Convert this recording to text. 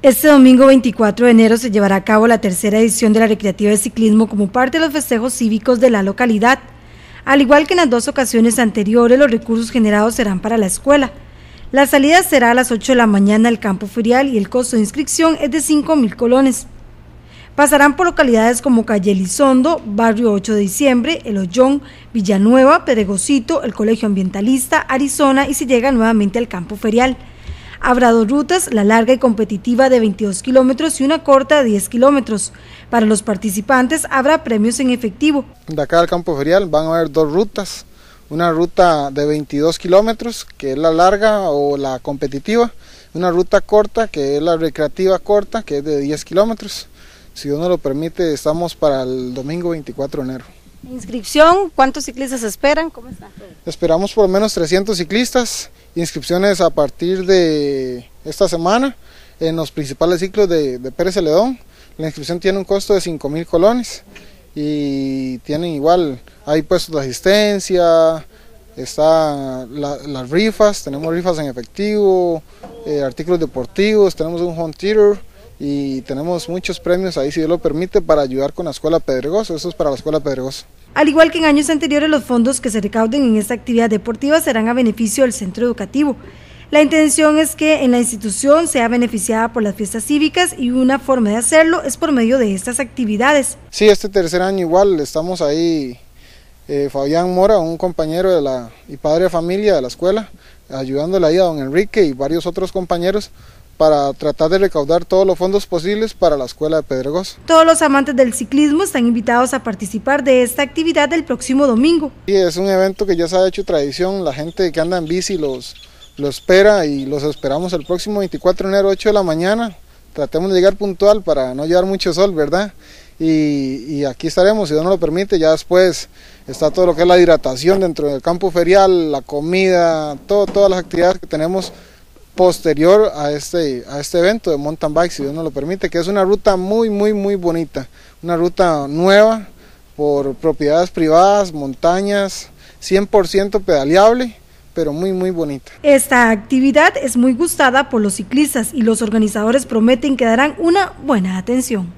Este domingo 24 de enero se llevará a cabo la tercera edición de la Recreativa de Ciclismo como parte de los festejos cívicos de la localidad. Al igual que en las dos ocasiones anteriores, los recursos generados serán para la escuela. La salida será a las 8 de la mañana al campo ferial y el costo de inscripción es de 5 mil colones. Pasarán por localidades como Calle Elizondo, Barrio 8 de Diciembre, El Hoyón, Villanueva, Pedregocito, el Colegio Ambientalista, Arizona y se llega nuevamente al campo ferial. Habrá dos rutas, la larga y competitiva de 22 kilómetros y una corta de 10 kilómetros. Para los participantes habrá premios en efectivo. De acá al campo ferial van a haber dos rutas, una ruta de 22 kilómetros, que es la larga o la competitiva, una ruta corta, que es la recreativa corta, que es de 10 kilómetros. Si Dios nos lo permite, estamos para el domingo 24 de enero. Inscripción, ¿cuántos ciclistas esperan? ¿Cómo está? Esperamos por lo menos 300 ciclistas, inscripciones a partir de esta semana en los principales ciclos de, Pérez Celedón. La inscripción tiene un costo de 5 mil colones y tienen igual, hay puestos de asistencia, está las rifas, tenemos rifas en efectivo, eh, artículos deportivos, tenemos un home theater, y tenemos muchos premios ahí, si Dios lo permite, para ayudar con la Escuela Pedregoso. Eso es para la Escuela Pedregoso. Al igual que en años anteriores, los fondos que se recauden en esta actividad deportiva serán a beneficio del centro educativo. La intención es que en la institución sea beneficiada por las fiestas cívicas y una forma de hacerlo es por medio de estas actividades. Sí, este tercer año igual estamos ahí, eh, Fabián Mora, un compañero de la, y padre de familia de la escuela, ayudándole ahí a don Enrique y varios otros compañeros para tratar de recaudar todos los fondos posibles para la Escuela de Pedregoso. Todos los amantes del ciclismo están invitados a participar de esta actividad el próximo domingo. Y es un evento que ya se ha hecho tradición, la gente que anda en bici los, espera y los esperamos el próximo 24 de enero, 8 de la mañana. Tratemos de llegar puntual para no llevar mucho sol, ¿verdad? Y, aquí estaremos, si Dios nos lo permite, ya después está todo lo que es la hidratación dentro del campo ferial, la comida, todo, todas las actividades que tenemos posterior a este, a este evento de mountain bike, si Dios nos lo permite, que es una ruta muy, muy, muy bonita, una ruta nueva por propiedades privadas, montañas, 100% pedaleable pero muy muy bonita. Esta actividad es muy gustada por los ciclistas y los organizadores prometen que darán una buena atención.